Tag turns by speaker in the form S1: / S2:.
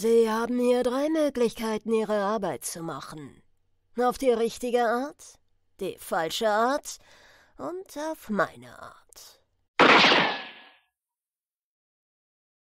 S1: Sie haben hier drei Möglichkeiten, Ihre Arbeit zu machen. Auf die richtige Art, die falsche Art und auf meine Art.